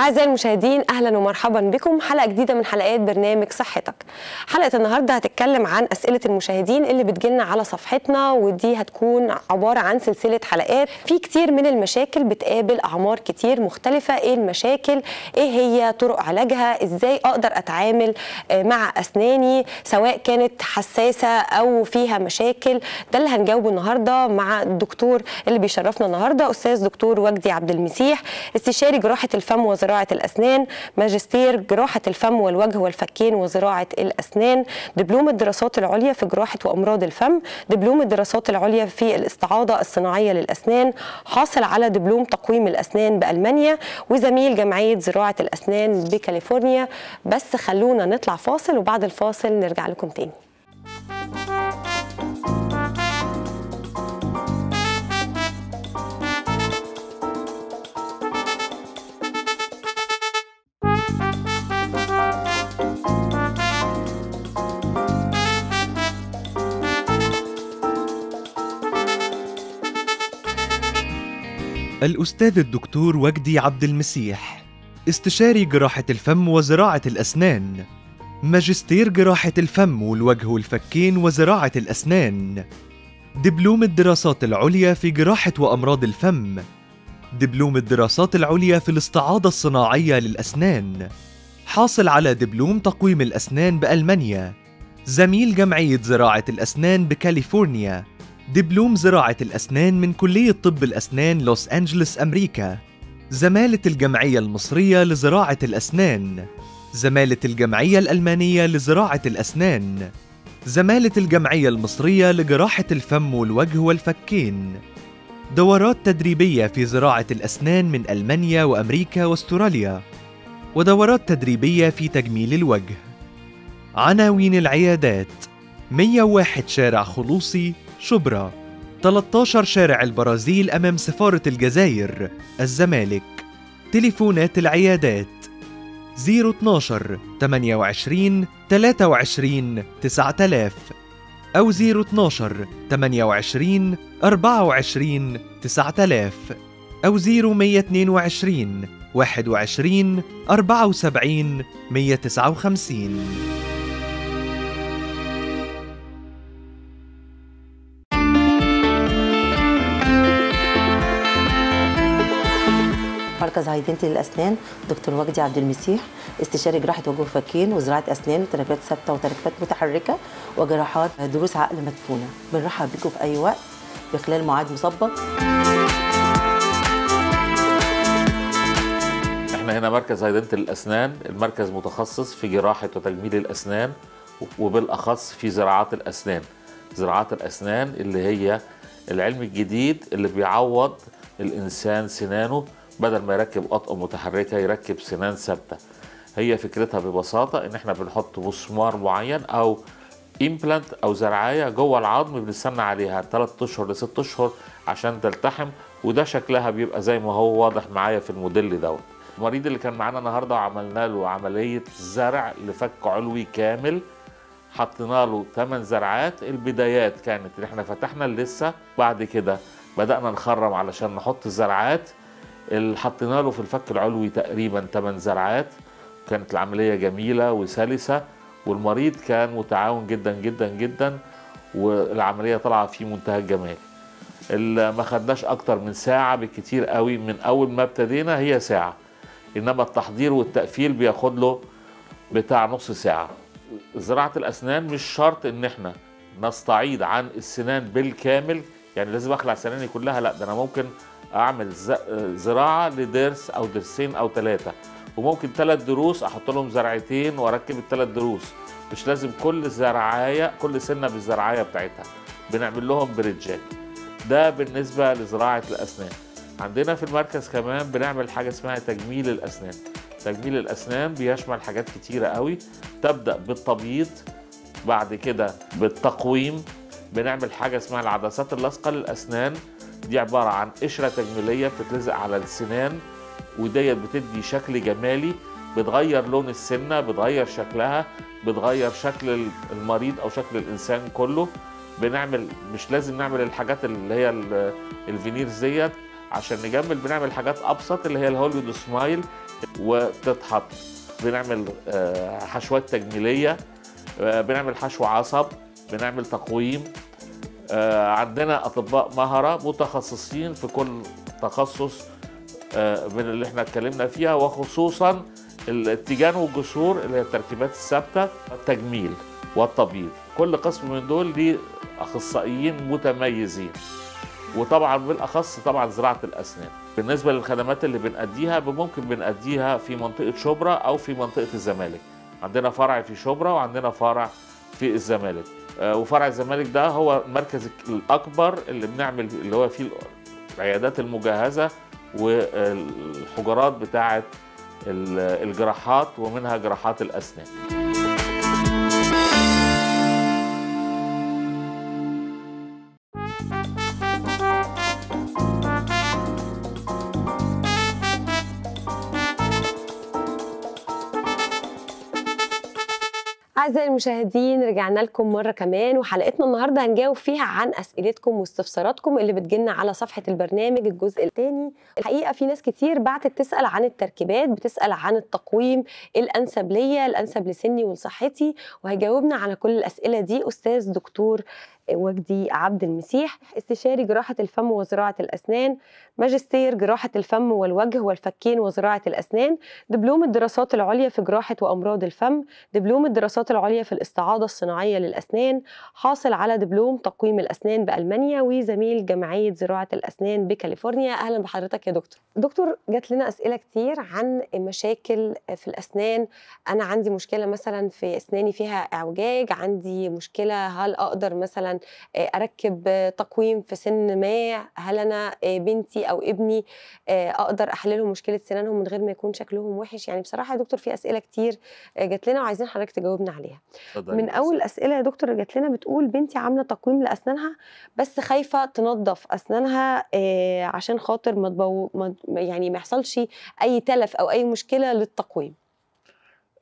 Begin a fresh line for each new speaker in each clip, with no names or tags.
أعزائي المشاهدين أهلا ومرحبا بكم حلقة جديدة من حلقات برنامج صحتك حلقة النهاردة هتتكلم عن أسئلة المشاهدين اللي بتجيلنا على صفحتنا ودي هتكون عبارة عن سلسلة حلقات في كتير من المشاكل بتقابل أعمار كتير مختلفة إيه المشاكل إيه هي طرق علاجها إزاي أقدر أتعامل آه، مع أسناني سواء كانت حساسة أو فيها مشاكل ده اللي هنجاوبه النهاردة مع الدكتور اللي بيشرفنا النهاردة أستاذ دكتور وجدي عبد المسيح استشاري جراحة الفم وزراعة زراعة الأسنان ماجستير جراحة الفم والوجه والفكين وزراعة الأسنان دبلوم الدراسات العليا في جراحة وأمراض الفم دبلوم الدراسات العليا في الاستعاضة الصناعية للأسنان حاصل على دبلوم تقويم الأسنان بألمانيا وزميل جمعية زراعة الأسنان بكاليفورنيا بس خلونا نطلع فاصل وبعد الفاصل نرجع لكم تاني
الأستاذ الدكتور وجدي عبد المسيح استشاري جراحة الفم وزراعة الأسنان ماجستير جراحة الفم والوجه والفكين وزراعة الأسنان دبلوم الدراسات العليا في جراحة وأمراض الفم دبلوم الدراسات العليا في الاستعاضة الصناعية للأسنان حاصل على دبلوم تقويم الأسنان بألمانيا زميل جمعية زراعة الأسنان بكاليفورنيا دبلوم زراعة الأسنان من كلية طب الأسنان لوس أنجلس أمريكا زمالة الجمعية المصرية لزراعة الأسنان زمالة الجمعية الألمانية لزراعة الأسنان زمالة الجمعية المصرية لجراحة الفم والوجه والفكين دورات تدريبية في زراعة الأسنان من ألمانيا وأمريكا وأستراليا ودورات تدريبية في تجميل الوجه عناوين العيادات 101 شارع خلوصي شبرا 13 شارع البرازيل أمام سفارة الجزائر الزمالك تليفونات العيادات 012 28 23 9000 أو 012 28 24 9000 أو 0122 21 74 159
مركز هايدنتي للاسنان دكتور وجدي عبد المسيح استشاري جراحه وجوه فكين وزراعه اسنان وتركيبات ثابته وتركيبات متحركه وجراحات دروس عقل مدفونه
بنرحب بكم في اي وقت بخلال معاد مسبق
احنا هنا مركز هايدنتي للاسنان المركز متخصص في جراحه وتجميل الاسنان وبالاخص في زراعات الاسنان زراعات الاسنان اللي هي العلم الجديد اللي بيعوض الانسان سنانه بدل ما يركب اطقم متحركه يركب سنان ثابته هي فكرتها ببساطه ان احنا بنحط مسمار معين او امبلانت او زرعايه جوه العظم بنستنى عليها 3 اشهر ل 6 اشهر عشان تلتحم وده شكلها بيبقى زي ما هو واضح معايا في الموديل دوت المريض اللي كان معانا النهارده وعملنا له عمليه زرع لفك علوي كامل حطينا له 8 زرعات البدايات كانت ان احنا فتحنا لسه بعد كده بدانا نخرم علشان نحط الزرعات اللي حطينا له في الفك العلوي تقريبا 8 زرعات كانت العمليه جميله وسلسه والمريض كان متعاون جدا جدا جدا والعمليه طالعه في منتهى الجمال اللي ما خدناش اكتر من ساعه بالكتير قوي من اول ما ابتدينا هي ساعه انما التحضير والتقفيل بياخد له بتاع نص ساعه زراعه الاسنان مش شرط ان احنا نستعيد عن السنان بالكامل يعني لازم اخلع سناني كلها لا ده انا ممكن اعمل زراعه لدرس او درسين او ثلاثه وممكن ثلاث دروس احط لهم زرعتين واركب الثلاث دروس مش لازم كل زرعايه كل سنه بالزرعايه بتاعتها بنعمل لهم بريدجات ده بالنسبه لزراعه الاسنان عندنا في المركز كمان بنعمل حاجه اسمها تجميل الاسنان تجميل الاسنان بيشمل حاجات كتيره قوي تبدا بالتبييض بعد كده بالتقويم بنعمل حاجه اسمها العدسات اللاصقه للاسنان دي عباره عن قشره تجميليه بتتلزق على السنان وديت بتدي شكل جمالي بتغير لون السنه بتغير شكلها بتغير شكل المريض او شكل الانسان كله بنعمل مش لازم نعمل الحاجات اللي هي الفينيرز ديت عشان نجمل بنعمل حاجات ابسط اللي هي الهوليود سمايل وتتحط بنعمل آه، حشوات تجميليه آه، بنعمل حشو عصب بنعمل تقويم آه، عندنا اطباء مهره متخصصين في كل تخصص آه، من اللي احنا اتكلمنا فيها وخصوصا التيجان والجسور اللي هي التركيبات الثابته التجميل والتبييض كل قسم من دول ليه اخصائيين متميزين وطبعا بالاخص طبعا زراعه الاسنان بالنسبه للخدمات اللي بنأديها ممكن بنأديها في منطقه شبرا او في منطقه الزمالك عندنا فرع في شبرا وعندنا فرع في الزمالك آه، وفرع الزمالك ده هو المركز الاكبر اللي بنعمل اللي هو فيه العيادات المجهزه والحجرات بتاعه الجراحات ومنها جراحات الاسنان
أعزائي المشاهدين رجعنا لكم مرة كمان وحلقتنا النهاردة هنجاوب فيها عن أسئلتكم واستفساراتكم اللي بتجيلنا على صفحة البرنامج الجزء الثاني الحقيقة في ناس كتير بعتت تسأل عن التركيبات بتسأل عن التقويم الأنسب ليا الأنسب لسني ولصحتي وهيجاوبنا على كل الأسئلة دي أستاذ دكتور وجدي عبد المسيح استشاري جراحة الفم وزراعة الأسنان ماجستير جراحة الفم والوجه والفكين وزراعة الأسنان دبلوم الدراسات العليا في جراحة وأمراض الفم دبلوم الدراسات العليا في الاستعاضة الصناعية للأسنان حاصل على دبلوم تقويم الأسنان بألمانيا وزميل جمعية زراعة الأسنان بكاليفورنيا أهلا بحضرتك يا دكتور دكتور جات لنا أسئلة كتير عن مشاكل في الأسنان أنا عندي مشكلة مثلا في أسناني فيها إعوجاج عندي مشكلة هل أقدر مثلا آه، اركب تقويم في سن ما هل انا آه، بنتي او ابني آه، اقدر احللهم مشكله سنانهم من غير ما يكون شكلهم وحش يعني بصراحه يا دكتور في اسئله كتير جات لنا وعايزين حضرتك تجاوبنا عليها من اول اسئله يا دكتور جات لنا بتقول بنتي عامله تقويم لاسنانها بس خايفه تنظف اسنانها عشان خاطر ما يعني ما يحصلش اي تلف او اي مشكله للتقويم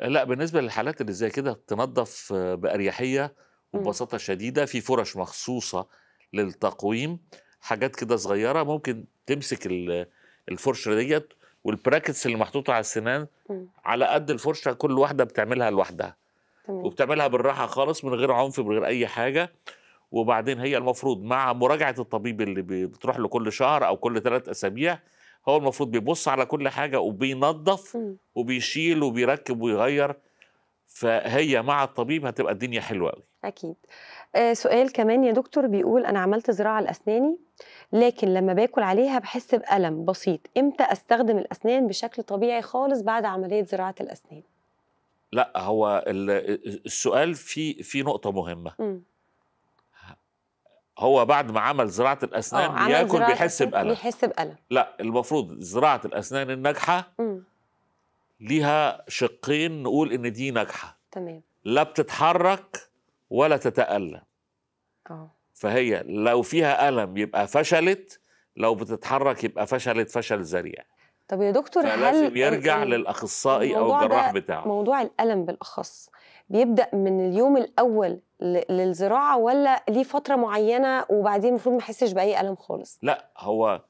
لا بالنسبه للحالات اللي زي كده تنظف باريحيه إمم. وببساطه شديده في فرش مخصوصه للتقويم حاجات كده صغيره ممكن تمسك الفرشه ديت والبراكتس اللي محطوطه على السنان إمم. على قد الفرشه كل واحده بتعملها لوحدها وبتعملها بالراحه خالص من غير عنف من غير اي حاجه وبعدين هي المفروض مع مراجعه الطبيب اللي بتروح له كل شهر او كل ثلاث اسابيع هو المفروض بيبص على كل حاجه وبينظف إمم. وبيشيل وبيركب ويغير فهي مع الطبيب هتبقى الدنيا حلوه قوي
اكيد آه سؤال كمان يا دكتور بيقول انا عملت زراعه لاسناني لكن لما باكل عليها بحس بالم بسيط امتى استخدم الاسنان بشكل طبيعي خالص بعد عمليه زراعه الاسنان
لا هو السؤال في في نقطه مهمه م. هو بعد ما عمل زراعه الاسنان آه، بياكل بيحس بالم
بيحس بالم
لا المفروض زراعه الاسنان الناجحه ليها شقين نقول ان دي ناجحه تمام لا بتتحرك ولا تتألم آه. فهي لو فيها ألم يبقى فشلت لو بتتحرك يبقى فشلت فشل ذريع
طب يا دكتور هل يرجع
للاخصائي او الجراح بتاعه
موضوع الالم بالاخص بيبدا من اليوم الاول للزراعه ولا ليه فتره معينه وبعدين المفروض ما يحسش باي الم خالص
لا هو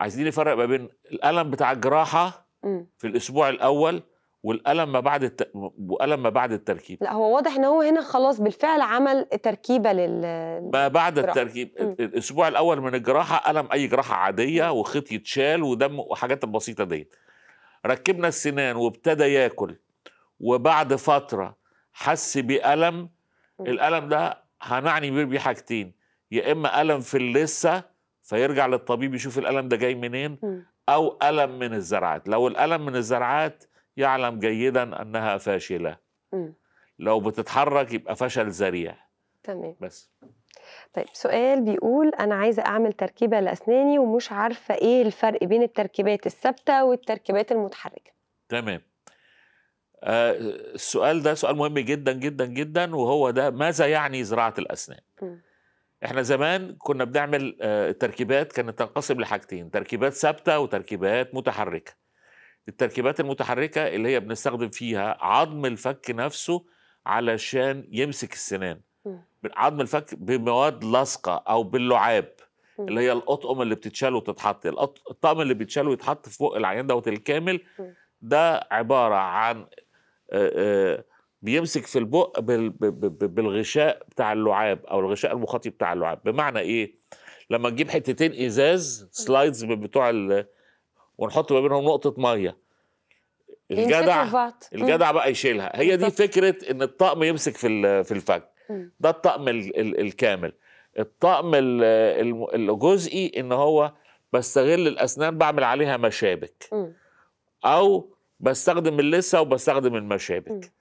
عايزين نفرق ما بين الالم بتاع الجراحه م. في الاسبوع الاول والالم ما بعد الت... والم ما بعد التركيب
لا هو واضح ان هو هنا خلاص بالفعل عمل تركيبه لل ما
بعد الجراحة. التركيب م. الاسبوع الاول من الجراحه الم اي جراحه عاديه وخيط يتشال ودم وحاجات البسيطه ديت ركبنا السنان وابتدى ياكل وبعد فتره حس بالم الالم ده هنعني بيه حاجتين يا اما الم في اللثه فيرجع للطبيب يشوف الالم ده جاي منين او الم من الزرعات لو الالم من الزرعات يعلم جيدا انها فاشله م. لو بتتحرك يبقى فشل ذريع تمام بس
طيب سؤال بيقول انا عايزه اعمل تركيبه لاسناني ومش عارفه ايه الفرق بين التركيبات الثابته والتركيبات المتحركه
تمام آه السؤال ده سؤال مهم جدا جدا جدا وهو ده ماذا يعني زراعه الاسنان م. احنا زمان كنا بنعمل آه التركيبات كانت تنقسم لحاجتين تركيبات ثابته وتركيبات متحركه التركيبات المتحركة اللي هي بنستخدم فيها عظم الفك نفسه علشان يمسك السنان عظم الفك بمواد لاصقة أو باللعاب اللي هي القطقم اللي بتتشال وتتحط الطقم اللي بيتشال ويتحط فوق العيان دوت الكامل ده عبارة عن بيمسك في البق بالغشاء بتاع اللعاب أو الغشاء المخاطي بتاع اللعاب بمعنى إيه؟ لما تجيب حتتين إزاز سلايدز بتوع ونحط ما بينهم نقطه ميه يعني الجدع الجدع بقى يشيلها هي دي فكره ان الطقم يمسك في في الفك ده الطقم الكامل الطقم الجزئي ان هو بستغل الاسنان بعمل عليها مشابك او بستخدم اللثه وبستخدم المشابك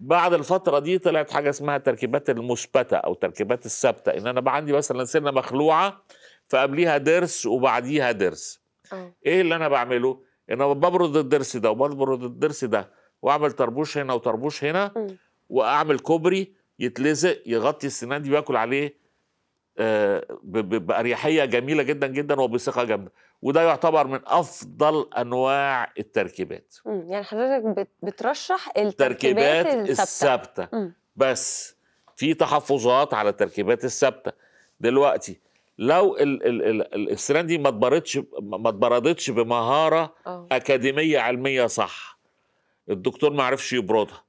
بعد الفترة دي طلعت حاجة اسمها تركيبات المثبتة أو تركيبات الثابتة إن أنا بقى عندي مثلا سنة مخلوعة فقبليها ضرس وبعديها ضرس أوه. ايه اللي انا بعمله ان انا ببرد الضرس ده وببرد الضرس ده واعمل طربوش هنا وطربوش هنا م. واعمل كوبري يتلزق يغطي السنان دي باكل عليه آه باريحيه جميله جدا جدا وبثقه جامده وده يعتبر من افضل انواع التركيبات
م. يعني حضرتك بترشح التركيبات
الثابته بس في تحفظات على التركيبات الثابته دلوقتي لو ال ال ال الاستلام دي ما اتبردش ما اتبردتش بمهاره أوه. اكاديميه علميه صح الدكتور ما عرفش يبردها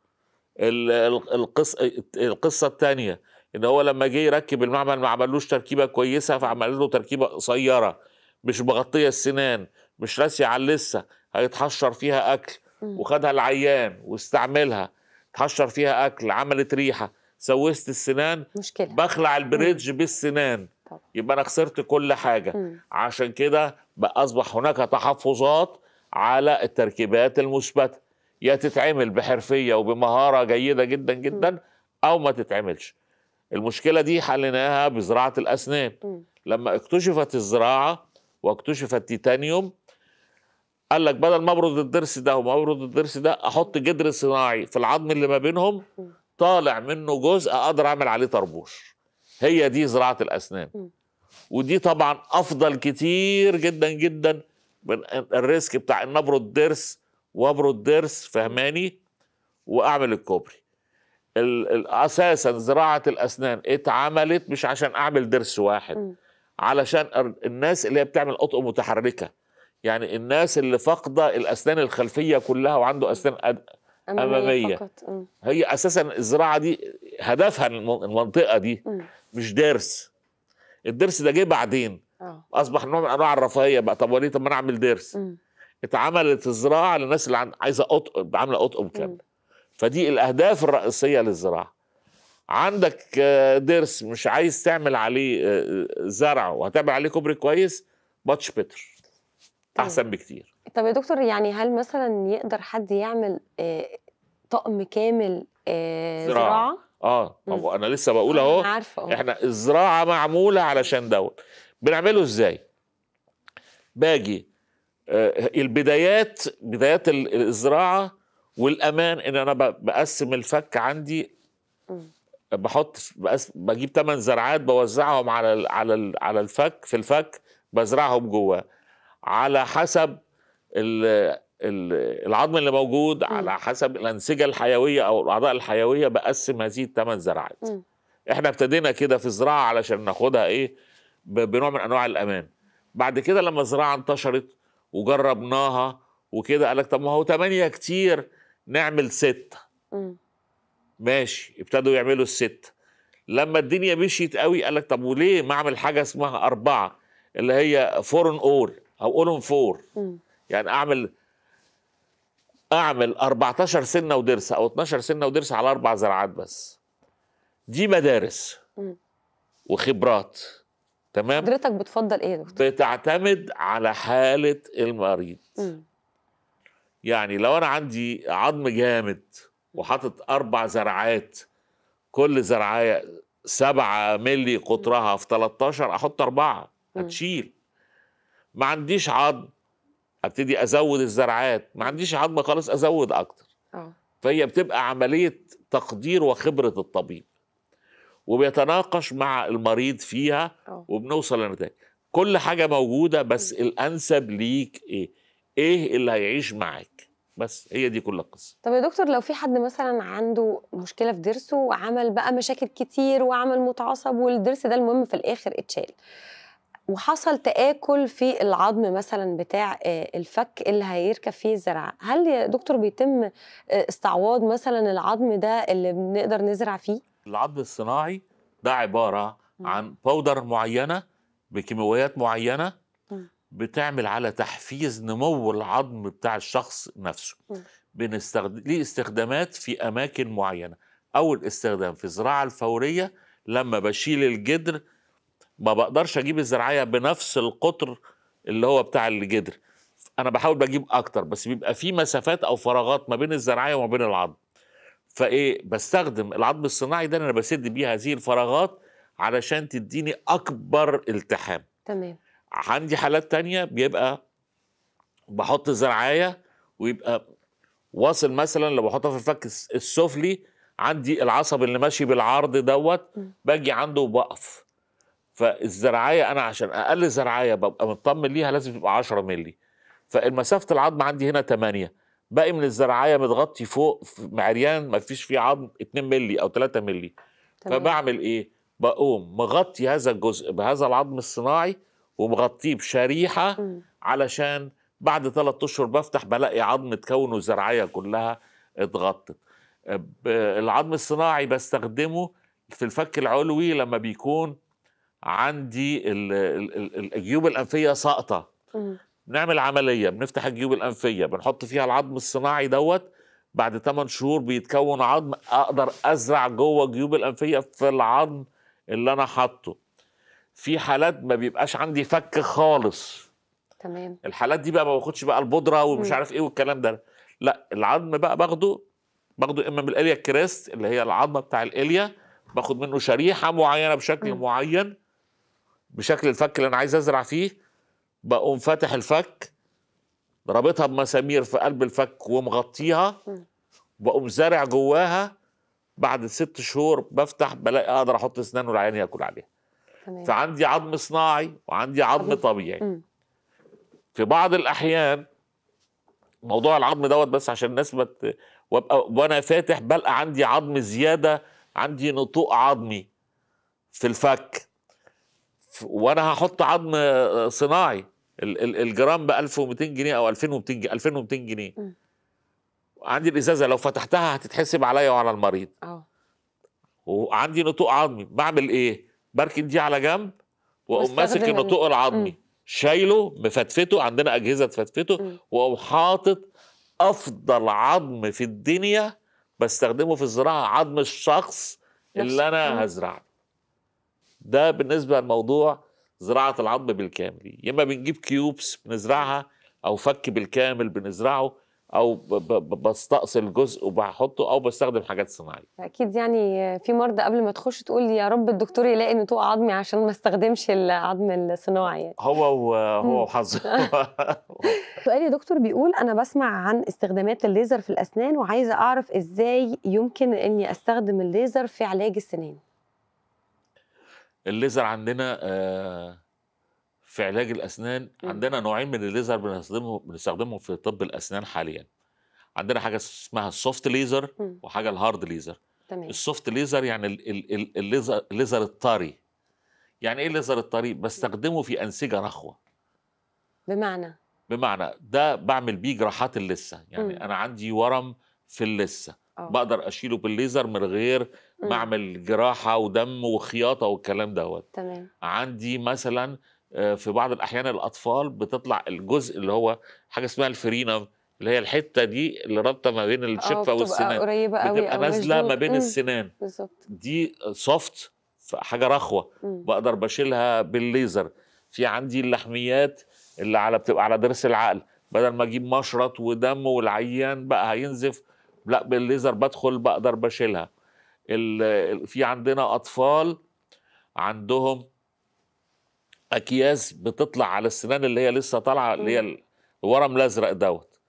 القصه القصه الثانيه ان هو لما جه يركب المعمل ما عملوش تركيبه كويسه فعمل له تركيبه قصيره مش مغطيه السنان مش راسيه على اللسه هيتحشر فيها اكل وخدها العيان واستعملها اتحشر فيها اكل عملت ريحه سوست السنان مشكلة. بخلع البريدج بالسنان طبعا. يبقى انا خسرت كل حاجه م. عشان كده اصبح هناك تحفظات على التركيبات المثبته يا تتعمل بحرفيه وبمهاره جيده جدا جدا م. او ما تتعملش المشكله دي حليناها بزراعه الاسنان م. لما اكتشفت الزراعه واكتشف التيتانيوم قال لك بدل ما ابرد الضرس ده وما ابرد الضرس ده احط جدر صناعي في العظم اللي ما بينهم طالع منه جزء اقدر اعمل عليه طربوش هي دي زراعه الاسنان ودي طبعا افضل كتير جدا جدا من الريسك بتاع ان ابرد ضرس وابرد ضرس فهماني واعمل الكوبري اساسا زراعه الاسنان اتعملت مش عشان اعمل ضرس واحد م. علشان الناس اللي هي بتعمل اطقم متحركه يعني الناس اللي فاقده الاسنان الخلفيه كلها وعنده اسنان أد... اماميه, أمامية. فقط. هي اساسا الزراعه دي هدفها المنطقه دي م. مش درس الدرس ده جه بعدين أوه. اصبح نوع من انواع الرفاهيه بقى طب وليه طب ما انا اعمل درس م. اتعملت الزراعه للناس اللي عن... عايزه قطقم عامله قطقم كامل فدي الاهداف الرئيسيه للزراعه عندك درس آه، مش عايز تعمل عليه آه، آه، زرع وهتعمل عليه كوبري كويس ماتش بيتر طيب. احسن طيب. بكتير
طب يا دكتور يعني هل مثلا يقدر حد يعمل طقم كامل زراعه, زراعة.
اه هو انا لسه بقول اهو أه. احنا الزراعه معموله علشان دوت بنعمله ازاي باجي آه البدايات بدايات الزراعه والامان ان انا بقسم الفك عندي بحط بجيب ثمان زرعات بوزعهم على على على الفك في الفك بزرعهم جواه على حسب العظم اللي موجود على حسب الانسجه الحيويه او الاعضاء الحيويه بقسم هذه الثمان زراعات احنا ابتدينا كده في الزراعه علشان ناخدها ايه بنوع من انواع الامان بعد كده لما الزراعه انتشرت وجربناها وكده قال لك طب ما هو ثمانيه كتير نعمل ستة ماشي ابتدوا يعملوا الست لما الدنيا مشيت قوي قال لك طب وليه ما اعمل حاجه اسمها اربعه اللي هي فورن اول او اولن فور يعني اعمل اعمل 14 سنه وضرس او 12 سنه وضرس على اربع زراعات بس دي مدارس وخبرات تمام حضرتك بتفضل ايه يا دكتور بتعتمد على حاله المريض يعني لو انا عندي عظم جامد وحاطط اربع زرعات كل زرعايه 7 ملي قطرها في 13 احط اربعه هتشيل ما عنديش عظم ابتدي ازود الزرعات ما عنديش عظمه خالص ازود اكتر أوه. فهي بتبقى عمليه تقدير وخبره الطبيب وبيتناقش مع المريض فيها أوه. وبنوصل لنتائج كل حاجه موجوده بس م. الانسب ليك ايه ايه اللي هيعيش معاك بس هي دي كل القصه
طب يا دكتور لو في حد مثلا عنده مشكله في ضرسه وعمل بقى مشاكل كتير وعمل متعصب والضرس ده المهم في الاخر اتشال وحصل تآكل في العظم مثلا بتاع آه، الفك اللي هيركب فيه الزرع هل يا دكتور بيتم آه، استعواض مثلا العظم ده اللي بنقدر نزرع فيه؟
العظم الصناعي ده عبارة عن باودر معينة بكيماويات معينة بتعمل على تحفيز نمو العظم بتاع الشخص نفسه بنستخدم ليه استخدامات في أماكن معينة أول استخدام في الزراعة الفورية لما بشيل الجدر ما بقدرش اجيب الزرعيه بنفس القطر اللي هو بتاع الجدر انا بحاول بجيب اكتر بس بيبقى في مسافات او فراغات ما بين الزرعيه وما بين العظم فايه بستخدم العظم الصناعي ده انا بسد بيه هذه الفراغات علشان تديني اكبر التحام تمام عندي حالات تانية بيبقى بحط الزرعايه ويبقى واصل مثلا لو بحطها في الفك السفلي عندي العصب اللي ماشي بالعرض دوت باجي عنده وبقف فالزراعيه انا عشان اقل زراعيه ببقى مطمن ليها لازم تبقى 10 مللي فالمسافه العظم عندي هنا 8 باقي من الزراعيه متغطي فوق معريان ما فيش فيه عظم 2 مللي او 3 مللي تمام. فبعمل ايه بقوم مغطي هذا الجزء بهذا العظم الصناعي ومغطيه بشريحه م. علشان بعد ثلاث اشهر بفتح بلاقي عظم تكون وزراعيه كلها اتغطت آه، العظم الصناعي بستخدمه في الفك العلوي لما بيكون عندي الـ الـ الـ الجيوب الانفيه ساقطه نعمل عمليه بنفتح الجيوب الانفيه بنحط فيها العظم الصناعي دوت بعد 8 شهور بيتكون عظم اقدر ازرع جوه جيوب الانفيه في العظم اللي انا حاطه في حالات ما بيبقاش عندي فك خالص تمام الحالات دي بقى ما باخدش بقى البودره ومش م. عارف ايه والكلام ده لا العظم بقى باخده باخده اما من الاليا كريست اللي هي العظمه بتاع الاليا باخد منه شريحه معينه بشكل م. معين بشكل الفك اللي انا عايز ازرع فيه بقوم فاتح الفك رابطها بمسامير في قلب الفك ومغطيها بقوم زارع جواها بعد ست شهور بفتح بلاقي اقدر احط اسنان والعيان ياكل عليها تمام. فعندي عظم صناعي وعندي عظم طبيعي م. في بعض الاحيان موضوع العظم دوت بس عشان الناس بت... وابقى وانا فاتح بلقى عندي عظم زياده عندي نطوء عظمي في الفك وانا هحط عظم صناعي الجرام ب 1200 جنيه او 2200 جنيه 2200 جنيه عندي الازازه لو فتحتها هتتحسب عليا وعلى المريض اه وعندي نطوق عظمي بعمل ايه بركن دي على جنب واقوم ماسك النطوق العظمي شايله مفتفته عندنا اجهزه تفتفته واقوم حاطط افضل عظم في الدنيا بستخدمه في الزراعه عظم الشخص اللي انا هزرعه ده بالنسبه لموضوع زراعه العظم بالكامل يا اما بنجيب كيوبس بنزرعها او فك بالكامل بنزرعه او بستأصل جزء وبحطه او بستخدم حاجات صناعيه
اكيد يعني في مرضى قبل ما تخش تقول يا رب الدكتور يلاقي نتوء عظمي عشان ما استخدمش العظم الصناعي يعني.
هو وهو وحظه
سؤالي يا دكتور بيقول انا بسمع عن استخدامات الليزر في الاسنان وعايزه اعرف ازاي يمكن اني استخدم الليزر في علاج السنين
الليزر عندنا آه، في علاج الاسنان عندنا نوعين من الليزر بنستخدمهم بنستخدمهم في طب الاسنان حاليا عندنا حاجه اسمها السوفت ليزر وحاجه الهارد ليزر تمام السوفت ليزر يعني الليزر الليزر الطري يعني ايه الليزر الطري بستخدمه في انسجه رخوه بمعنى بمعنى ده بعمل بيه جراحات اللثه يعني م. انا عندي ورم في اللثه أوه. بقدر اشيله بالليزر من غير ما إمم. اعمل جراحه ودم وخياطه والكلام دوت تمام عندي مثلا آه، في بعض الاحيان الاطفال بتطلع الجزء اللي هو حاجه اسمها الفرينا اللي هي الحته دي اللي رابطه ما بين آه، الشفه والسنان قريبه قوي بتبقى نازله ما بين مم. السنان بالظبط دي سوفت حاجه رخوه مم. بقدر بشيلها بالليزر في عندي اللحميات اللي على بتبقى على ضرس العقل بدل ما اجيب مشرط ودم والعيان بقى هينزف لا بالليزر بدخل بقدر بشيلها في عندنا اطفال عندهم اكياس بتطلع على السنان اللي هي لسه طالعه اللي هي الورم الازرق دوت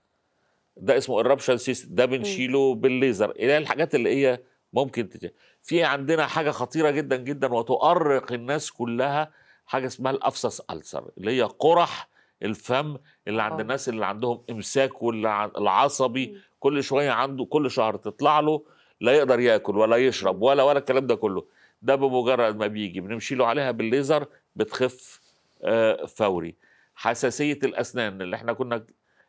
ده اسمه الربشن سيست ده بنشيله بالليزر اللي هي الحاجات اللي هي ممكن تجي في عندنا حاجه خطيره جدا جدا وتؤرق الناس كلها حاجه اسمها الافسس السر اللي هي قرح الفم اللي عند آه. الناس اللي عندهم امساك والعصبي كل شويه عنده كل شهر تطلع له لا يقدر ياكل ولا يشرب ولا ولا الكلام ده كله ده بمجرد ما بيجي بنمشي له عليها بالليزر بتخف آه، فوري حساسيه الاسنان اللي احنا كنا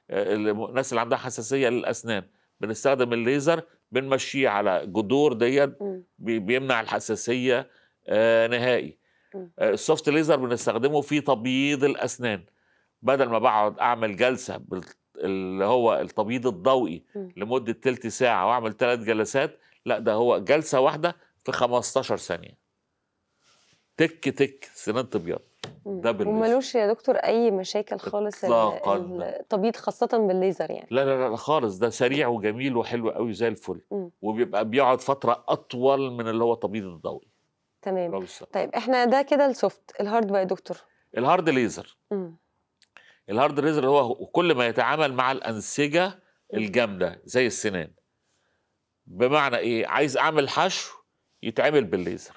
آه، الناس اللي عندها حساسيه للاسنان بنستخدم الليزر بنمشيه على جذور ديت بيمنع الحساسيه آه، نهائي السوفت ليزر بنستخدمه في تبييض الاسنان بدل ما بقعد اعمل جلسه اللي هو التبييض الضوئي م. لمده ثلث ساعه واعمل ثلاث جلسات لا ده هو جلسه واحده في 15 ثانيه تك تك سنان تبيض ده بالليزر وملوش
يا دكتور اي مشاكل خالص التبييض خاصه بالليزر يعني
لا لا لا خالص ده سريع وجميل وحلو قوي زي الفل م. وبيبقى بيقعد فتره اطول من اللي هو التبييض الضوئي
تمام طيب احنا ده كده السوفت الهارد بقى يا دكتور
الهارد ليزر مم. الهارد ريزر هو كل ما يتعامل مع الانسجه الجامده زي السنان بمعنى ايه عايز اعمل حشو يتعمل بالليزر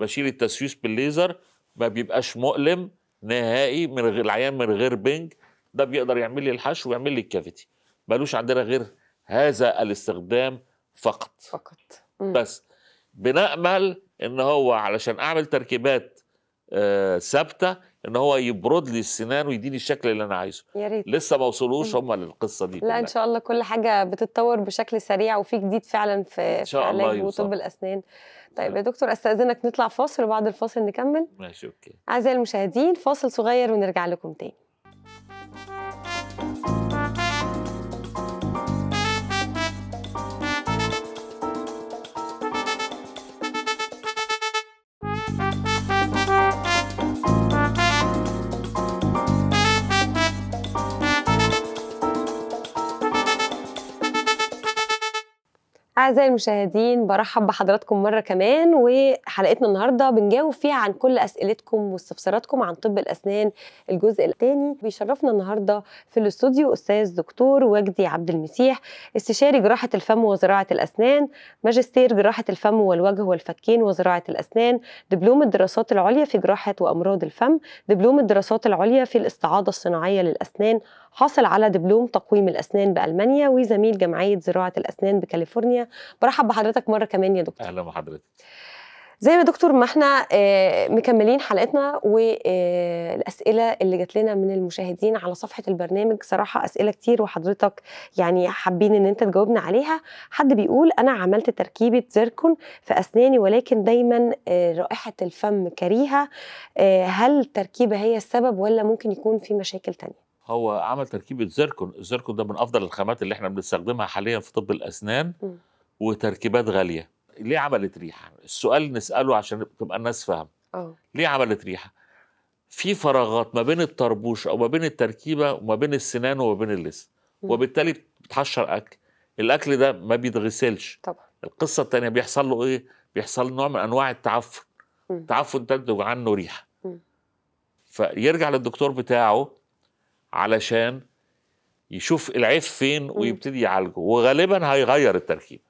بشيل التسويس بالليزر ما بيبقاش مؤلم نهائي من غير العيان من غير بنج ده بيقدر يعمل لي الحشو ويعمل لي الكافيتي ملوش عندنا غير هذا الاستخدام فقط فقط مم. بس بنأمل ان هو علشان اعمل تركيبات آه، ثابته آه ان هو يبرد لي السنان ويديني الشكل اللي انا عايزه
يا
ريت
لسه ما وصلوش هم للقصه دي لا كلها. ان شاء
الله كل حاجه بتتطور بشكل سريع وفي جديد فعلا في ان شاء الله وطب الاسنان طيب يا دكتور استاذنك نطلع فاصل وبعد الفاصل نكمل
ماشي
اوكي
اعزائي المشاهدين فاصل صغير ونرجع لكم تاني أعزائي المشاهدين برحب بحضراتكم مرة كمان وحلقتنا النهاردة بنجاوب فيها عن كل أسئلتكم واستفساراتكم عن طب الأسنان الجزء الثاني بيشرفنا النهاردة في الاستوديو أستاذ دكتور وجدي عبد المسيح استشاري جراحة الفم وزراعة الأسنان ماجستير جراحة الفم والوجه والفكين وزراعة الأسنان دبلوم الدراسات العليا في جراحة وأمراض الفم دبلوم الدراسات العليا في الاستعاضة الصناعية للأسنان حاصل على دبلوم تقويم الاسنان بالمانيا وزميل جمعيه زراعه الاسنان بكاليفورنيا برحب بحضرتك مره كمان يا دكتور اهلا بحضرتك زي ما دكتور ما احنا آه، مكملين حلقتنا والاسئله آه، اللي جات لنا من المشاهدين على صفحه البرنامج صراحه اسئله كتير وحضرتك يعني حابين ان انت تجاوبنا عليها حد بيقول انا عملت تركيبه زيركون في اسناني ولكن دايما آه، رائحه الفم كريهه هل التركيبه هي السبب ولا ممكن يكون في مشاكل تانية
هو عمل تركيبه زيركون الزيركون ده من افضل الخامات اللي احنا بنستخدمها حاليا في طب الاسنان وتركيبات غاليه ليه عملت ريحه السؤال نساله عشان تبقى الناس فاهم اه. ليه عملت ريحه في فراغات ما بين الطربوش او ما بين التركيبه وما بين السنان وما بين اللسان وبالتالي بتحشر اكل الاكل ده ما بيتغسلش طبعا القصه الثانيه بيحصل له ايه بيحصل نوع من انواع التعفن التعفن تنتج عنه ريحه فيرجع للدكتور بتاعه علشان يشوف العيب فين ويبتدي يعالجه وغالبا هيغير التركيب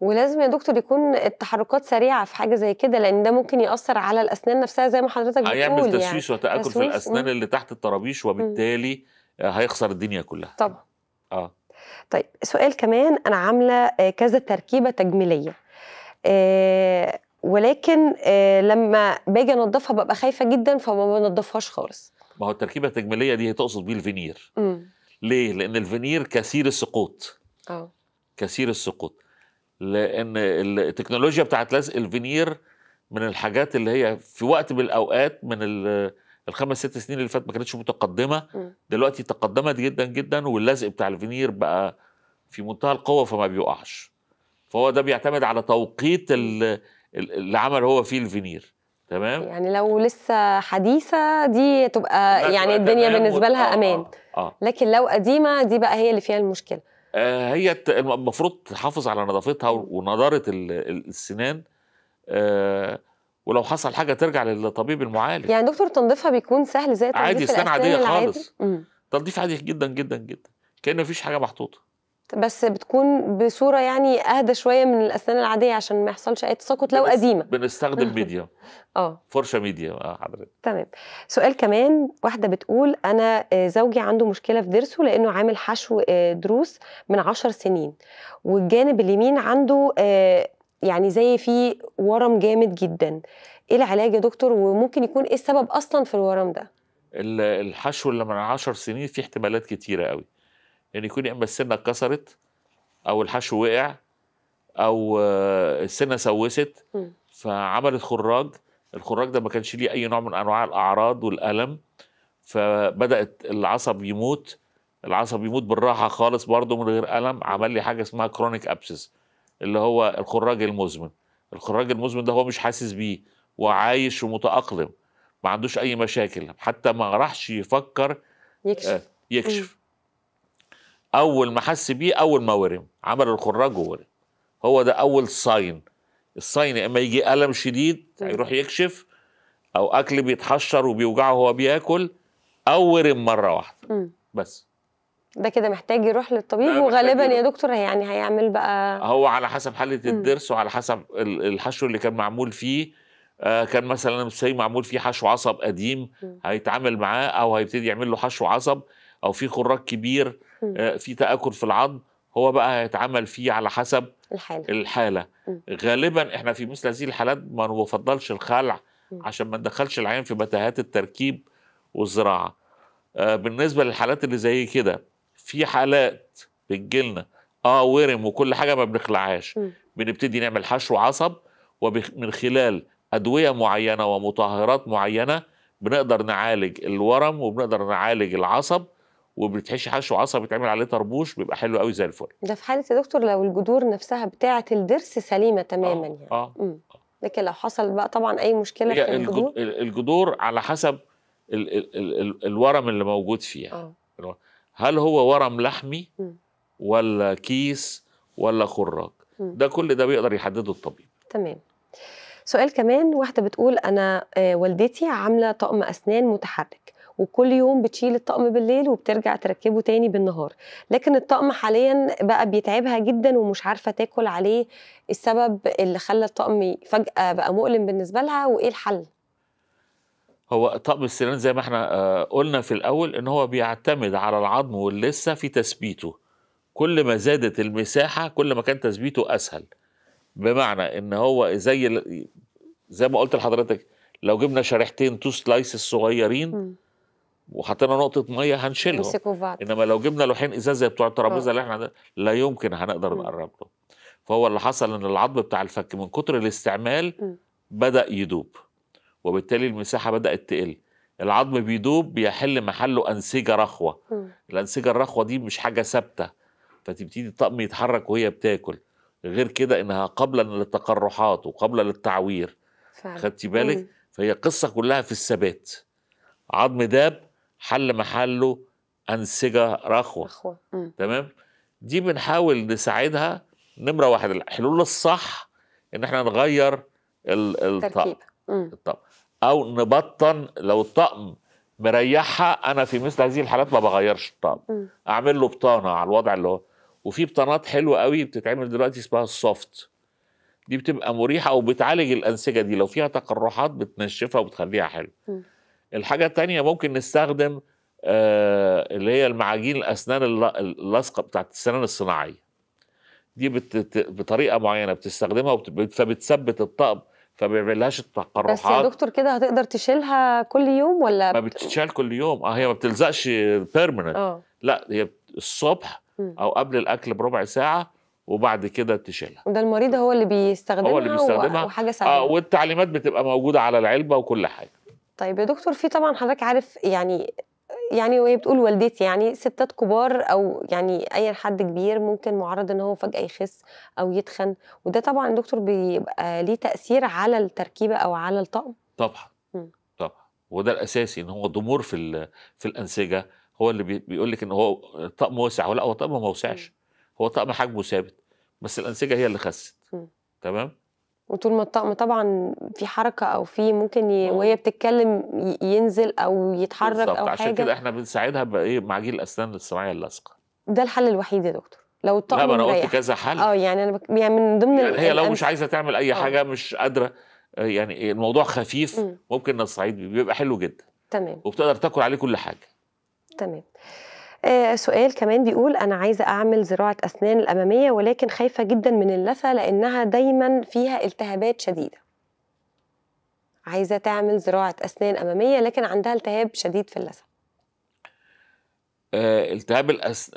ولازم يا دكتور يكون التحركات سريعه في حاجه زي كده لان ده ممكن ياثر على الاسنان نفسها زي ما حضرتك بتقول هيعمل يعني. تسويس يعني. وتاكل في الاسنان
اللي تحت الطرابيش وبالتالي آه، هيخسر الدنيا كلها طبعا اه
طيب سؤال كمان انا عامله آه، كذا تركيبه تجميليه آه ولكن آه لما باجي انضفها ببقى خايفه جدا فما بنضفهاش خالص
ما هو التركيبه التجميليه دي هي تقصد بيه الفينير مم. ليه لان الفينير كثير السقوط اه كثير السقوط لان التكنولوجيا بتاعت لزق الفينير من الحاجات اللي هي في وقت من الاوقات من الخمس ست سنين اللي فات ما كانتش متقدمه مم. دلوقتي تقدمت جدا جدا واللزق بتاع الفينير بقى في منتهى القوه فما بيقعش فهو ده بيعتمد على توقيت اللي عمل هو فيه الفينير تمام
يعني لو لسه حديثه دي تبقى يعني الدنيا بالنسبه لها آه، امان آه. آه. لكن لو قديمه دي بقى هي اللي فيها المشكله
آه هي المفروض تحافظ على نظافتها ونضاره السنان آه ولو حصل حاجه ترجع للطبيب المعالج يعني
دكتور تنظيفها بيكون سهل زي تنظيف عادي سنان عاديه خالص
تنظيف عادي جدا جدا جدا كان مفيش حاجه محطوطه
بس بتكون بصوره يعني اهدى شويه من الاسنان العاديه عشان ما يحصلش اي تساقط لو قديمه
بنستخدم ميديا اه فرشه ميديا اه حضرتك
تمام سؤال كمان واحده بتقول انا آه، زوجي عنده مشكله في ضرسه لانه عامل حشو ضروس آه، من عشر سنين والجانب اليمين عنده آه، يعني زي في ورم جامد جدا ايه العلاج يا دكتور وممكن يكون ايه السبب اصلا في الورم ده
الحشو اللي من عشر سنين في احتمالات كتيره قوي ان يكون يا اما السنه اتكسرت او الحشو وقع او آه، السنه سوست فعملت خراج الخراج ده ما كانش ليه اي نوع من انواع الاعراض والالم فبدات العصب يموت العصب يموت بالراحه خالص برضه من غير الم عمل لي حاجه اسمها كرونيك ابسس اللي هو الخراج المزمن الخراج المزمن ده هو مش حاسس بيه وعايش ومتاقلم ما عندوش اي مشاكل حتى ما راحش يفكر يكشف آه، يكشف اول ما حس بيه اول ما ورم عمل الخراج وورم هو ده اول ساين الساين يا اما يجي الم شديد هيروح يكشف او اكل بيتحشر وبيوجعه وهو بياكل او ورم مره واحده م. بس
ده كده محتاج يروح للطبيب وغالبا يا دكتور يعني هيعمل بقى
هو على حسب حاله الضرس وعلى حسب الحشو اللي كان معمول فيه آه كان مثلا سي معمول فيه حشو عصب قديم م. هيتعامل معاه او هيبتدي يعمل له حشو عصب او في خراج كبير آه، في تاكل في العظم هو بقى هيتعمل فيه على حسب الحاله, الحالة. غالبا احنا في مثل هذه الحالات ما نفضلش الخلع عشان ما ندخلش العين في متاهات التركيب والزراعه آه، بالنسبه للحالات اللي زي كده في حالات بتجيلنا اه ورم وكل حاجه ما بنخلعهاش بنبتدي نعمل حشو عصب ومن خلال ادويه معينه ومطهرات معينه بنقدر نعالج الورم وبنقدر نعالج العصب وبتحشي حشو عصا بيتعمل عليه طربوش بيبقى حلو قوي زي الفل
ده في حاله يا دكتور لو الجذور نفسها بتاعه الضرس سليمه تماما آه يعني اه لكن لو حصل بقى طبعا اي مشكله في الجذور
الجذور على حسب ال ال ال الورم اللي موجود فيها آه. هل هو ورم لحمي م. ولا كيس ولا خراج ده كل ده بيقدر يحدده الطبيب
تمام سؤال كمان واحده بتقول انا آه، والدتي عامله طقم اسنان متحرك وكل يوم بتشيل الطقم بالليل وبترجع تركبه تاني بالنهار لكن الطقم حاليا بقى بيتعبها جدا ومش عارفه تاكل عليه السبب اللي خلى الطقم فجاه بقى مؤلم بالنسبه لها وايه الحل
هو طقم السنان زي ما احنا آه، قلنا في الاول ان هو بيعتمد على العظم واللثه في تثبيته كل ما زادت المساحه كل ما كان تثبيته اسهل بمعنى ان هو زي زي ما قلت لحضرتك لو جبنا شريحتين تو سلايس الصغيرين م. وحطينا نقطه ميه هنشيلهم انما لو جبنا لوحين ازازه زي بتوع الترابيزه آه. اللي احنا لا يمكن هنقدر نقرب له فهو اللي حصل ان العظم بتاع الفك من كتر الاستعمال بدا يدوب وبالتالي المساحه بدات تقل العظم بيدوب بيحل محله انسجه رخوه الانسجه الرخوه دي مش حاجه ثابته فتبتدي الطقم يتحرك وهي بتاكل غير كده انها قابله للتقرحات وقابله للتعوير
خدتي بالك
فهي قصه كلها في الثبات عظم داب حل محله أنسجة رخوة, رخوة. تمام دي بنحاول نساعدها نمرة واحد الحلول الصح إن احنا نغير الطقم الطقم أو نبطن لو الطقم مريحها أنا في مثل هذه الحالات ما بغيرش الطقم أعمل له بطانة على الوضع اللي هو وفي بطانات حلوة قوي بتتعمل دلوقتي اسمها السوفت دي بتبقى مريحة وبتعالج الأنسجة دي لو فيها تقرحات بتنشفها وبتخليها حلوة الحاجه الثانيه ممكن نستخدم آه، اللي هي المعاجين الاسنان اللاصقه بتاعت السنان الصناعيه دي بطريقه معينه بتستخدمها فبتثبت الطقم فما بيعملهاش التقرحات بس يا
دكتور كده هتقدر تشيلها كل يوم ولا ما بتتشال
كل يوم اه هي ما بتلزقش بيرمننت آه. لا هي الصبح او قبل الاكل بربع ساعه وبعد كده تشيلها
ده المريض هو اللي بيستخدمها هو اللي بيستخدمها وحاجه سهله اه
والتعليمات بتبقى موجوده على العلبه وكل حاجه
طيب يا دكتور في طبعا حضرتك عارف يعني يعني وهي بتقول والدتي يعني ستات كبار او يعني اي حد كبير ممكن معرض ان هو فجاه يخس او يتخن وده طبعا دكتور بيبقى ليه تاثير على التركيبه او على الطقم
طبعا طبعا وده الاساسي ان هو ضمور في في الانسجه هو اللي بيقول لك ان هو طقم واسع ولا هو طقم ما وسعش هو طقم حجمه ثابت بس الانسجه هي اللي خست تمام
وطول ما الطقم طبعا في حركه او في ممكن ي... آه. وهي بتتكلم ينزل او يتحرك او حاجه عشان كده
احنا بنساعدها بايه معجيل الاسنان الصناعيه اللاصقه
ده الحل الوحيد يا دكتور لو الطقم لا انا قلت كذا حل اه يعني انا يعني من ضمن يعني هي لو مش
عايزه تعمل اي أوه. حاجه مش قادره آه، يعني إيه، الموضوع خفيف مم. ممكن نصعيد بيبقى حلو جدا تمام وبتقدر تاكل عليه كل حاجه
تمام آه، سؤال كمان بيقول انا عايزه اعمل زراعه اسنان الاماميه ولكن خايفه جدا من اللثه لانها دايما فيها التهابات شديده عايزه تعمل زراعه اسنان اماميه لكن عندها التهاب شديد في اللثه
آه، التهاب الأس...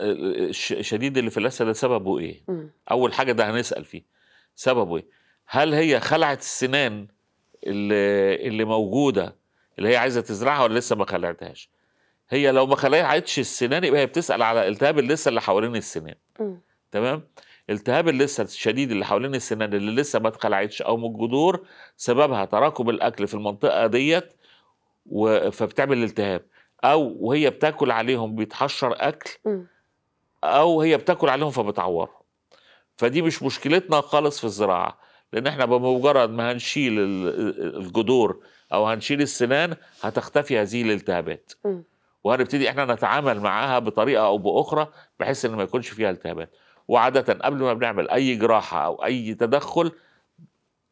الشديد اللي في اللثه ده سببه ايه؟ م. اول حاجه ده هنسال فيه سببه ايه؟ هل هي خلعت السنان اللي, اللي موجوده اللي هي عايزه تزرعها ولا لسه ما خلعتهاش؟ هي لو ما خلعتش السنان يبقى هي بتسال على التهاب اللثه اللي حوالين السنان تمام التهاب اللثه الشديد اللي حوالين السنان اللي لسه ما اتخلعتش او من الجذور سببها تراكم الاكل في المنطقه ديت فبتعمل التهاب او وهي بتاكل عليهم بيتحشر اكل او هي بتاكل عليهم فبتعور فدي مش مشكلتنا خالص في الزراعه لان احنا بمجرد ما هنشيل الجذور او هنشيل السنان هتختفي هذه الالتهابات وهنبتدي احنا نتعامل معاها بطريقه او باخرى بحيث ان ما يكونش فيها التهابات وعاده قبل ما بنعمل اي جراحه او اي تدخل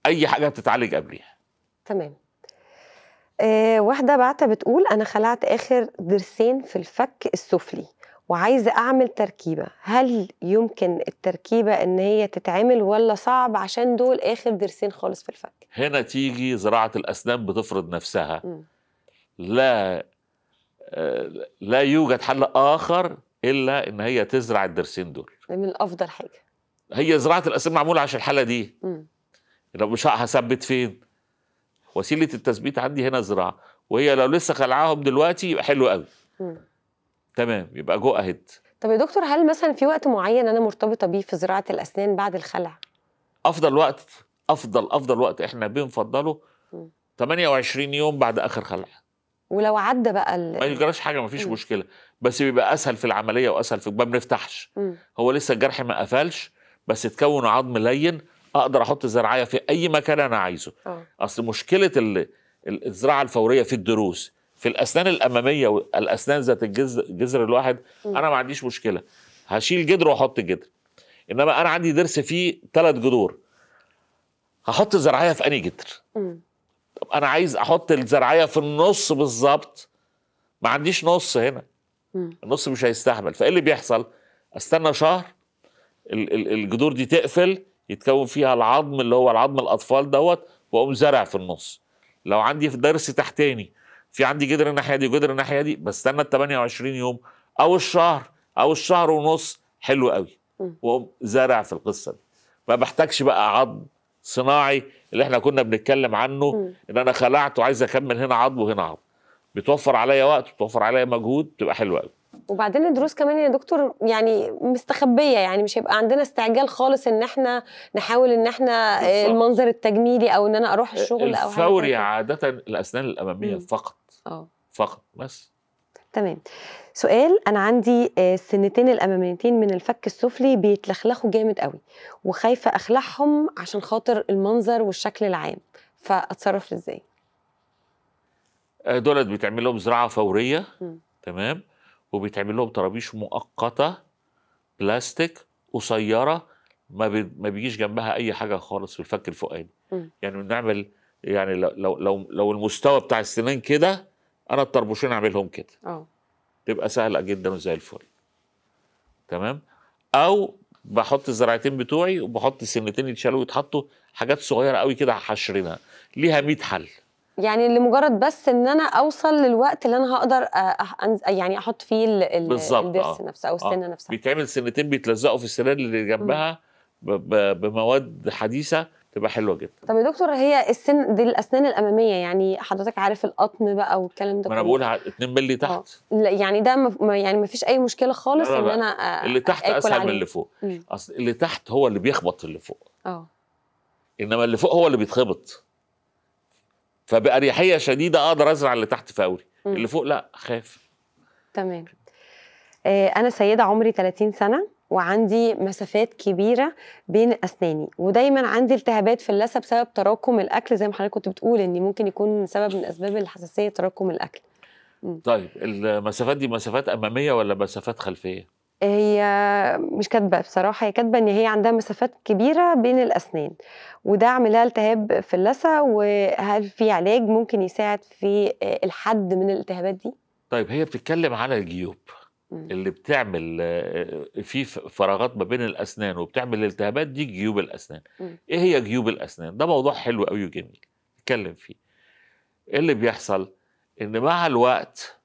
اي حاجه بتتعالج قبليها
تمام آه واحده بعتها بتقول انا خلعت اخر ضرسين في الفك السفلي وعايزه اعمل تركيبه هل يمكن التركيبه ان هي تتعمل ولا صعب عشان دول اخر ضرسين خالص في الفك
هنا تيجي زراعه الاسنان بتفرض نفسها م. لا لا يوجد حل اخر الا ان هي تزرع الدرسين دول
من افضل حاجه
هي زراعه الاسنان معموله عشان الحاله دي امم لو مش هثبت فين وسيله التثبيت عندي هنا زراعه وهي لو لسه خلعاهم دلوقتي يبقى حلو قوي م. تمام يبقى جو اهيد
طب يا دكتور هل مثلا في وقت معين انا مرتبطه بيه في زراعه الاسنان بعد الخلع
افضل وقت افضل افضل وقت احنا بنفضله 28 يوم بعد اخر خلع
ولو عدى بقى ال...
ما يجراش حاجه مفيش فيش مشكله بس بيبقى اسهل في العمليه واسهل في ما بنفتحش هو لسه الجرح ما قفلش بس اتكون عظم لين اقدر احط الزراعيه في اي مكان انا عايزه أوه. اصل مشكله ال... الزراعه الفوريه في الضروس في الاسنان الاماميه والاسنان ذات الجذر الواحد م. انا ما عنديش مشكله هشيل جدر واحط جدر انما انا عندي ضرس فيه ثلاث جذور هحط زراعيه في انهي جدر؟ طب انا عايز احط الزرعيه في النص بالظبط ما عنديش نص هنا النص مش هيستحمل فايه اللي بيحصل استنى شهر الجذور دي تقفل يتكون فيها العظم اللي هو العظم الاطفال دوت واقوم زرع في النص لو عندي في درس تحتاني في عندي جدر الناحيه دي وجدر الناحيه دي بستنى ال 28 يوم او الشهر او الشهر ونص حلو قوي واقوم زرع في القصه دي ما بحتاجش بقى عظم صناعي اللي احنا كنا بنتكلم عنه م. ان انا خلعت وعايز اكمل هنا عضو وهنا عضو بتوفر عليا وقت بتوفر عليا مجهود بتبقى حلوه قوي
وبعدين الدروس كمان يا دكتور يعني مستخبيه يعني مش هيبقى عندنا استعجال خالص ان احنا نحاول ان احنا آه، بالضبط. المنظر التجميلي او ان انا اروح آه، الشغل او حاجه الفوري
عاده الاسنان الاماميه م. فقط اه فقط بس
تمام سؤال انا عندي آه، السنتين الاماميتين من الفك السفلي بيتلخلخوا جامد قوي وخايفه اخلعهم عشان خاطر المنظر والشكل العام فاتصرف ازاي
آه، دولت بيتعمل لهم زراعه فوريه م. تمام وبيتعمل لهم طرابيش مؤقته بلاستيك قصيره ما ما بيجيش جنبها اي حاجه خالص في الفك الفوقاني يعني بنعمل يعني لو لو لو المستوى بتاع السنان كده انا الطربوشين اعملهم كده اه تبقى سهله جدا وزي الفل تمام او بحط الزراعتين بتوعي وبحط سنتين يتشالوا ويتحطوا حاجات صغيره قوي كده حشرنا ليها 100 حل
يعني لمجرد بس ان انا اوصل للوقت اللي انا هقدر أه يعني احط فيه الضرس آه. نفسه او السنه آه. نفسها
بيتعمل سنتين بيتلزقوا في السنان اللي جنبها بمواد حديثه تبقى حلوه جدا
طب يا دكتور هي السن دي الاسنان الاماميه يعني حضرتك عارف القطن بقى والكلام ده ما انا بقول
2 مللي آه. تحت
لا يعني ده مف... يعني ما فيش اي مشكله خالص لا لا لا. ان انا أ... اللي
تحت اسهل عليه. من اللي فوق اصل اللي تحت هو اللي بيخبط اللي فوق اه انما اللي فوق هو اللي بيتخبط فباريحيه شديده اقدر ازرع اللي تحت فوري اللي فوق لا خاف
تمام آه، انا سيده عمري 30 سنه وعندي مسافات كبيره بين اسناني ودايما عندي التهابات في اللثه بسبب تراكم الاكل زي ما حضرتك كنت بتقول ان ممكن يكون سبب من اسباب الحساسيه تراكم الاكل
طيب المسافات دي مسافات اماميه ولا مسافات خلفيه
هي مش كاتبه بصراحه هي كاتبه ان هي عندها مسافات كبيره بين الاسنان وده عامل لها التهاب في اللثه وهل في علاج ممكن يساعد في الحد من الالتهابات دي
طيب هي بتتكلم على الجيوب اللي بتعمل آه، آه، في فراغات ما بين الاسنان وبتعمل التهابات دي جيوب الاسنان ايه هي جيوب الاسنان ده موضوع حلو قوي وجميل نتكلم فيه ايه اللي بيحصل ان مع الوقت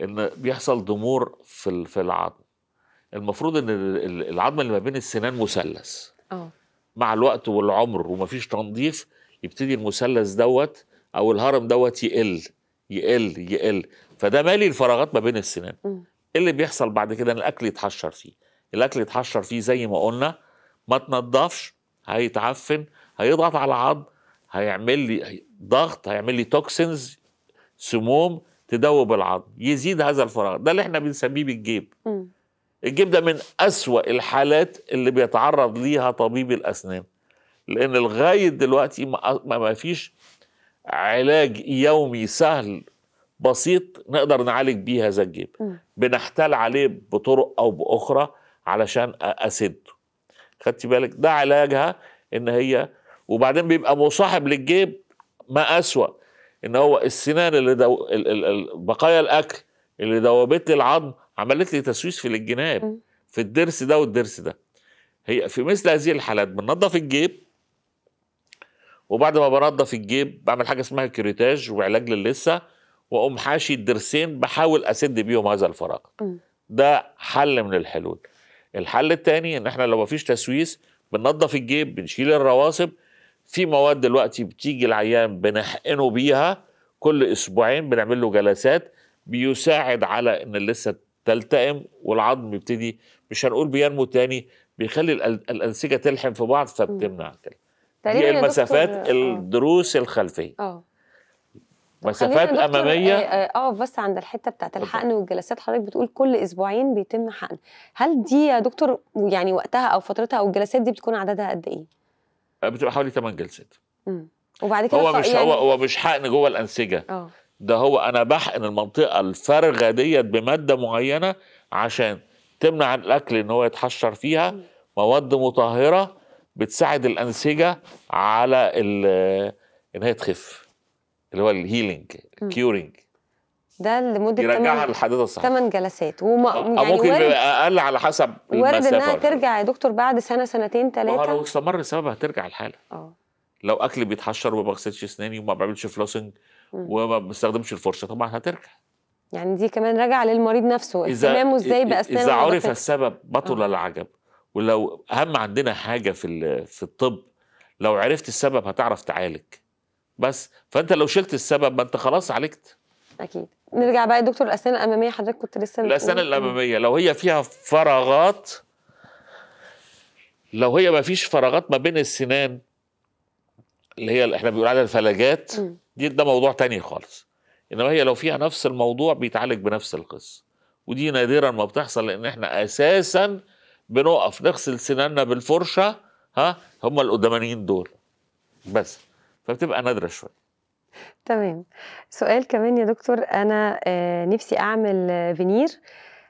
ان بيحصل ضمور في في العظم المفروض ان العظمه اللي ما بين السنان مثلث آه. مع الوقت والعمر ومفيش تنظيف يبتدي المثلث دوت او الهرم دوت يقل يقل يقل فده مالي الفراغات ما بين السنان ايه اللي بيحصل بعد كده ان الاكل يتحشر فيه الاكل يتحشر فيه زي ما قلنا ما تنضفش هيتعفن هيضغط على العظم هيعمل لي ضغط هيعمل لي توكسينز سموم تدوب العظم يزيد هذا الفراغ ده اللي احنا بنسميه بالجيب م. الجيب ده من أسوأ الحالات اللي بيتعرض ليها طبيب الأسنان لأن لغاية دلوقتي ما فيش علاج يومي سهل بسيط نقدر نعالج بيه هذا الجيب بنحتال عليه بطرق او باخرى علشان اسده خدتي بالك ده علاجها ان هي وبعدين بيبقى مصاحب للجيب ما اسوا ان هو السنان اللي دو... بقايا الاكل اللي دوبت لي العظم عملت لي تسويس في الجناب في الضرس ده والضرس ده هي في مثل هذه الحالات بننظف الجيب وبعد ما بنضف الجيب بعمل حاجه اسمها كريتاج وعلاج للثه واقوم حاشي الدرسين بحاول اسد بيهم هذا الفراغ ده حل من الحلول الحل الثاني ان احنا لو مفيش تسويس بننظف الجيب بنشيل الرواسب في مواد دلوقتي بتيجي العيان بنحقنه بيها كل اسبوعين بنعمل له جلسات بيساعد على ان اللثه تلتئم والعظم يبتدي مش هنقول بينمو تاني بيخلي الانسجه تلحم في بعض فبتمنع كده
دي المسافات آه.
الدروس الخلفيه أوه. مسافات اماميه اقف
آه، آه، آه، بس عند الحته بتاعت الحقن والجلسات حضرتك بتقول كل اسبوعين بيتم حقن هل دي يا دكتور يعني وقتها او فترتها او الجلسات دي بتكون عددها قد
ايه بتبقى حوالي 8 جلسات
امم وبعد كده هو مش يعني... هو هو
مش حقن جوه الانسجه اه ده هو انا بحقن المنطقه الفارغه ديت بماده معينه عشان تمنع الاكل ان هو يتحشر فيها مواد مطهره بتساعد الانسجه على ان هي تخف اللي هو الهيلينج كيورينج
ده لمده يرجعها للحديقه الصح 8 جلسات وما يعني ممكن
اقل على حسب وارد انها ترجع
يا دكتور بعد سنه سنتين ثلاثه
لو استمر السبب هترجع الحاله اه لو اكل بيتحشر وما بغسلش اسناني وما بعملش فلوسنج وما بستخدمش الفرشه طبعا هترجع
يعني دي كمان راجعه للمريض نفسه اهتمامه ازاي باسنانه اذا عرف السبب
بطل آه. العجب ولو اهم عندنا حاجه في في الطب لو عرفت السبب هتعرف تعالج بس فانت لو شلت السبب ما انت خلاص عالجت اكيد
نرجع بقى دكتور الاسنان الاماميه حضرتك كنت لسه الاسنان الاماميه
لو هي فيها فراغات لو هي ما فيش فراغات ما بين السنان اللي هي اللي احنا بنقول عليها الفلجات دي ده موضوع تاني خالص انما هي لو فيها نفس الموضوع بيتعالج بنفس القصه ودي نادرا ما بتحصل لان احنا اساسا بنقف نغسل سناننا بالفرشه ها هم القدامانيين دول بس فبتبقى نادره شويه
تمام سؤال كمان يا دكتور انا آه، نفسي اعمل فينير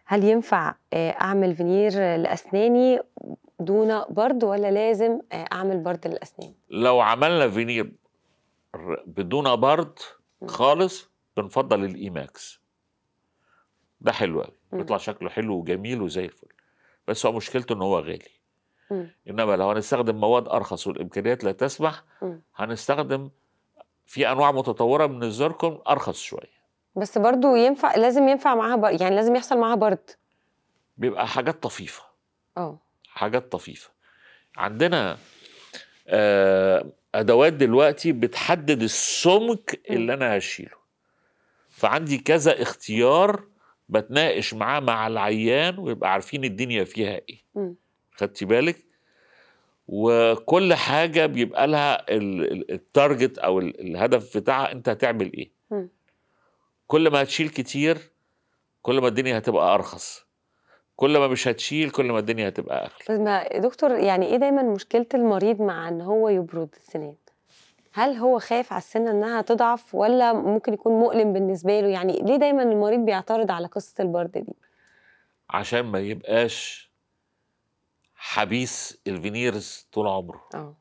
هل ينفع آه، اعمل فينير لاسناني دون برد ولا لازم آه، اعمل برد للاسنان
لو عملنا فينير بدون برد خالص بنفضل الايماكس ده حلو قوي بيطلع شكله حلو وجميل وزي الفل بس هو مشكلته ان هو غالي م. انما لو هنستخدم مواد ارخص والامكانيات لا تسمح م. هنستخدم في انواع متطوره من الزركون ارخص شويه
بس برضو ينفع لازم ينفع معاها يعني لازم يحصل معاها برد
بيبقى حاجات طفيفه اه حاجات طفيفه عندنا آه ادوات دلوقتي بتحدد السمك م. اللي انا هشيله فعندي كذا اختيار بتناقش معاه مع العيان ويبقى عارفين الدنيا فيها ايه م. خدتي بالك وكل حاجه بيبقى لها التارجت او الهدف بتاعها انت هتعمل ايه كل ما هتشيل كتير كل ما الدنيا هتبقى ارخص كل ما مش هتشيل كل ما الدنيا هتبقى
اغلى ما دكتور يعني ايه دايما مشكله المريض مع ان هو يبرد السنان هل هو خايف على السنه انها تضعف ولا ممكن يكون مؤلم بالنسبه له يعني ليه دايما المريض بيعترض على قصه البرد دي
عشان ما يبقاش حبيس الفينيرز طول عمره اه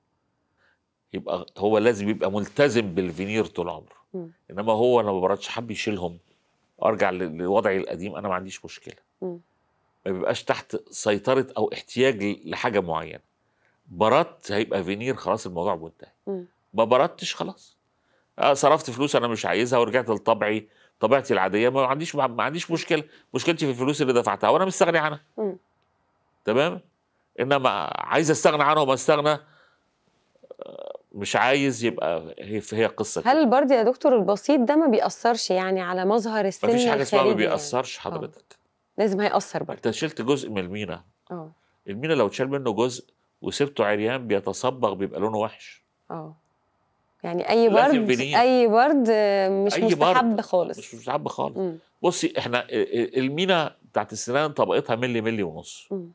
يبقى هو لازم يبقى ملتزم بالفينير طول عمره انما هو انا ما بردش حب يشيلهم ارجع لوضعي القديم انا ما عنديش مشكله مم. ما بيبقاش تحت سيطره او احتياج لحاجه معينه بردت هيبقى فينير خلاص الموضوع منتهي ما بردتش خلاص آه، صرفت فلوس انا مش عايزها ورجعت لطبعي طبيعتي العاديه ما عنديش ما عنديش مشكله مشكلتي في الفلوس اللي دفعتها وانا مستغني عنها تمام انما عايز استغنى عنهم استغنى آه، مش عايز يبقى هي هي قصه كده.
هل برضه يا دكتور البسيط ده ما بيأثرش يعني على مظهر السن مفيش حاجه اسمها ما يعني؟ بيأثرش آه. حضرتك لازم هيأثر برضه
انت شلت جزء من المينا اه المينا لو اتشال منه جزء وسبته عريان بيتصبغ بيبقى لونه وحش
اه يعني اي برد اي برد آه، مش أي مستحب برد. خالص مش مستحب خالص
بصي احنا المينا بتاعت السنان طبقتها ملي ملي ونص م.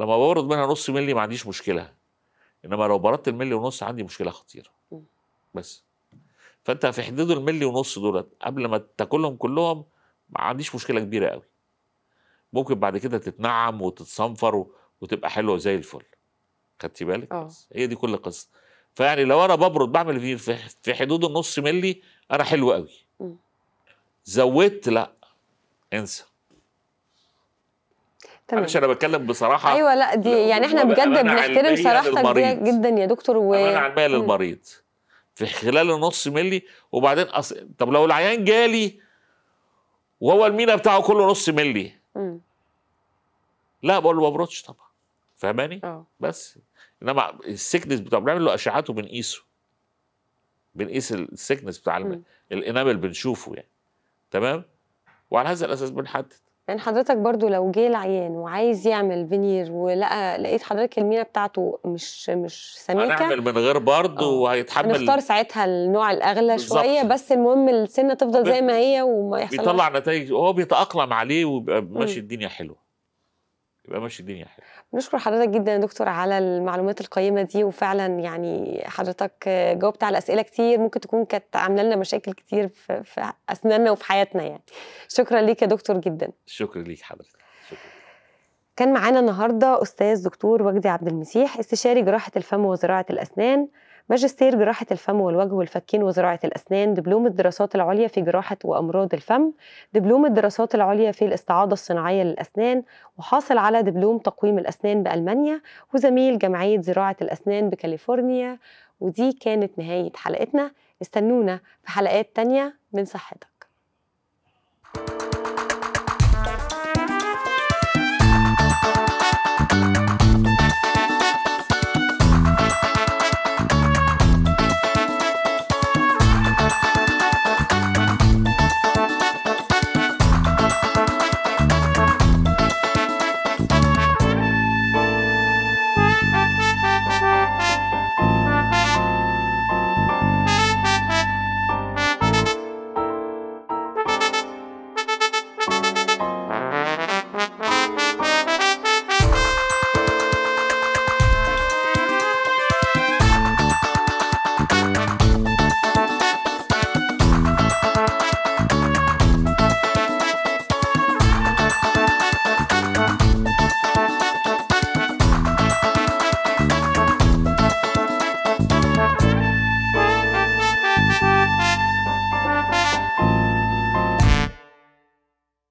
لما بورد منها نص ملي ما عنديش مشكله انما لو بردت الملي ونص عندي مشكله خطيره بس فانت في حدود الملي ونص دولت قبل ما تاكلهم كلهم ما عنديش مشكله كبيره قوي ممكن بعد كده تتنعم وتتصنفر وتبقى حلوه زي الفل خدتي بالك أوه. هي دي كل القصه فيعني لو انا ببرد بعمل في حدود النص ملي انا حلو قوي زودت لا انسى تمام انا بتكلم بصراحه ايوه
لا دي يعني احنا بجد بنحترم صراحتك دي جدا يا دكتور و انا علميه
للمريض في خلال النص ملي وبعدين أص... طب لو العيان جالي وهو المينا بتاعه كله نص ملي لا بقول له ما بردش طبعا فاهماني؟ آه. بس انما السكنس بتاع بنعمل له اشعات وبنقيسه بنقيس السكنس بتاع الانامل بنشوفه يعني تمام؟ وعلى هذا الاساس بنحدد
يعني حضرتك برضو لو جه العيان وعايز يعمل فينير ولقى لقيت حضرتك المينا بتاعته مش مش
سميكه هنعمل من غير برضه آه. وهيتحمل هنختار
ساعتها النوع الاغلى شويه بس المهم السنه تفضل زي ما هي وما يحصلش بيطلع
نتائج وهو بيتاقلم عليه وبيبقى ماشي الدنيا حلوه يبقى ماشي الدنيا حلوه
بنشكر حضرتك جدا يا دكتور على المعلومات القيمة دي وفعلا يعني حضرتك جاوبت على أسئلة كتير ممكن تكون كانت عاملة لنا مشاكل كتير في, أسناننا وفي حياتنا يعني شكرا ليك يا دكتور جدا
شكرا ليك حضرتك شكرا
كان معانا النهارده أستاذ دكتور وجدي عبد المسيح استشاري جراحة الفم وزراعة الأسنان ماجستير جراحة الفم والوجه والفكين وزراعة الأسنان دبلوم الدراسات العليا في جراحة وأمراض الفم دبلوم الدراسات العليا في الاستعاضة الصناعية للأسنان وحاصل على دبلوم تقويم الأسنان بألمانيا وزميل جمعية زراعة الأسنان بكاليفورنيا ودي كانت نهاية حلقتنا استنونا في حلقات تانية من صحتك